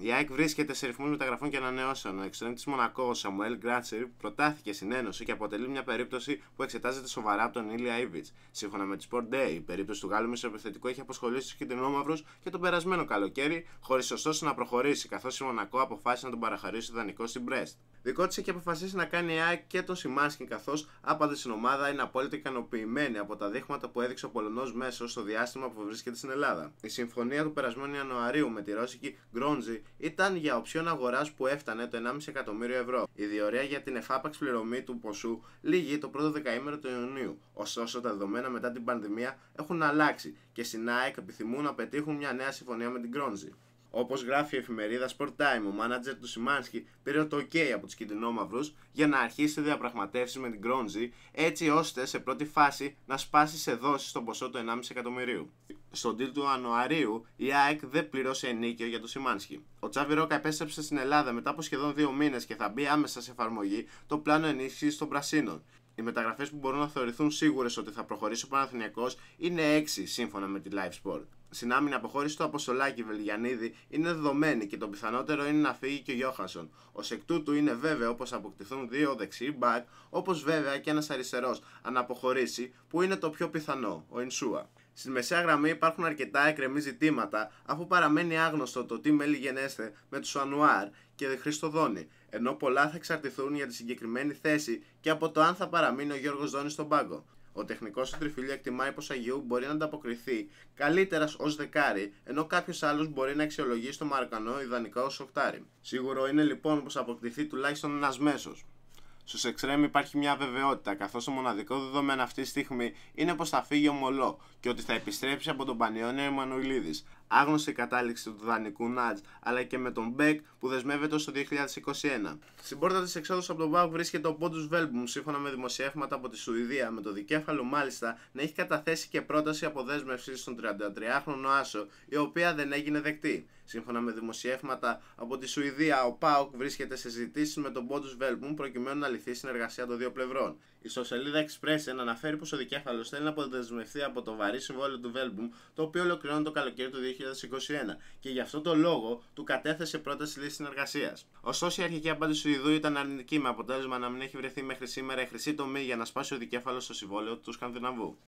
Η ΑΕΚ βρίσκεται σε ρυθμούς μεταγραφών και ανανεώσεων. Ο εξωτερικό τη Μονακό, ο Σαμουέλ Γκράτσερ, προτάθηκε στην Ένωση και αποτελεί μια περίπτωση που εξετάζεται σοβαρά από τον Ήλια Ήβιτ. Σύμφωνα με τη Sport Day, η περίπτωση του Γάλλου μισοεπιθετικού έχει αποσχολήσει του κεντρινόμαυρου και τον περασμένο καλοκαίρι, χωρίς ωστόσο να προχωρήσει, καθώς η Μονακό αποφάσισε να τον παραχαρίσει δανεικό στην Brest. Δικό της έχει αποφασίσει να κάνει η ΑΕΚ και τον Σιμάσκι, καθώ άπαντε στην ομάδα είναι απόλυτα ικανοποιημένη από τα δείγματα που έδειξε ο Πολωνός μέσο στο διάστημα που βρίσκεται στην Ελλάδα. Η συμφωνία του περασμένου Ιανουαρίου με τη ρώσικη Γκρόντζι ήταν για οψιόν αγοράς που έφτανε το 1,5 εκατομμύριο ευρώ. Η διορία για την εφάπαξ πληρωμή του ποσού λύγει το πρώτο δεκαήμερο του Ιουνίου. Ωστόσο, τα δεδομένα μετά την πανδημία έχουν αλλάξει και στην ΑΕΚ επιθυμούν να πετύχουν μια νέα συμφωνία με την Κρόνζη. Όπως γράφει η εφημερίδα Sport Time, ο μάνατζερ του Σιμάνσκι πήρε το OK από τους κινδυνόμαυρους για να αρχίσει διαπραγματεύσεις με την Κρόνζη, έτσι ώστε σε πρώτη φάση να σπάσει σε δόσεις στον ποσό του 1,5 εκατομμυρίου. Στον deal του Ιανουαρίου, η ΑΕΚ δεν πληρώσε ενίκιο για το Σιμάνσκι. Ο Τσάβι Ρόκα επέστρεψε στην Ελλάδα μετά από σχεδόν δύο μήνες και θα μπει άμεσα σε εφαρμογή το πλάνο ενίσχυσης των Πρασίνων. Οι μεταγραφές που μπορούν να θεωρηθούν σίγουρες ότι θα προχωρήσει ο Παναθηνιακό είναι 6 σύμφωνα με τη Live Sport στην αποχώρηση του Αποστολάκη Βελγιανίδη είναι δεδομένη και το πιθανότερο είναι να φύγει και ο Γιώχανσον. Ως εκ τούτου είναι βέβαιο πως αποκτηθούν δύο δεξιοί μπακ, όπως βέβαια και ένας αριστερός αν αποχωρήσει, που είναι το πιο πιθανό, ο Ινσούα. Στην μεσαία γραμμή υπάρχουν αρκετά εκρεμή ζητήματα, αφού παραμένει άγνωστο το τι μέλη γενέστε με τους Ανουάρ και Χριστοδόνη, ενώ πολλά θα εξαρτηθούν για τη συγκεκριμένη θέση και από το αν θα παραμείνει ο Γιώργος Δόνης στον πάγκο. Ο τεχνικός του τριφυλίου εκτιμάει πως Αγίου μπορεί να ανταποκριθεί καλύτερα ως δεκάρι, ενώ κάποιος άλλος μπορεί να αξιολογήσει το Μαρκανό ιδανικά ως οχτάρι. Σίγουρο είναι λοιπόν πως αποκτηθεί τουλάχιστον ένας μέσος. Στους εξτρέμου υπάρχει μια βεβαιότητα, καθώς το μοναδικό δεδομένο αυτή τη στιγμή είναι πως θα φύγει ο Μολό και ότι θα επιστρέψει από τον Πανιόνιο Εμμανουιλίδη άγνωστη κατάληξη του δανεικού Νατζ, αλλά και με τον Μπέκ που δεσμεύεται στο το 2021. Στην πόρτα της εξόδου από τον ΠΑΟΚ βρίσκεται ο Πόντους Βέλμπουμ, σύμφωνα με δημοσιεύματα από τη Σουηδία, με το δικέφαλο μάλιστα να έχει καταθέσει και πρόταση αποδέσμευσης στον 33χρονο Άσο, η οποία δεν έγινε δεκτή. Σύμφωνα με δημοσιεύματα από τη Σουηδία, ο Πάοκ βρίσκεται σε συζητήσεις με τον Πόντους Βέλμπουμ προκειμένου να λυθεί συνεργασία των δύο πλευρών ιστοσελίδα Express αναφέρει πως ο δικέφαλος θέλει να αποδεσμευτεί από το βαρύ συμβόλαιο του Βέλμπουμ, το οποίο ολοκληρώνει το καλοκαίρι του 2021, και γι' αυτό το λόγο του κατέθεσε πρόταση λύσης συνεργασίας. Ωστόσο, η αρχική απάντηση του Ιδού ήταν αρνητική, με αποτέλεσμα να μην έχει βρεθεί μέχρι σήμερα η χρυσή τομή για να σπάσει ο δικέφαλος στο συμβόλαιο του Σκανδιναβού.